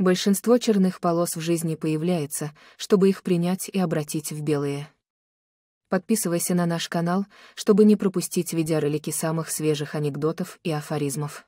Большинство черных полос в жизни появляется, чтобы их принять и обратить в белые. Подписывайся на наш канал, чтобы не пропустить видеоролики самых свежих анекдотов и афоризмов.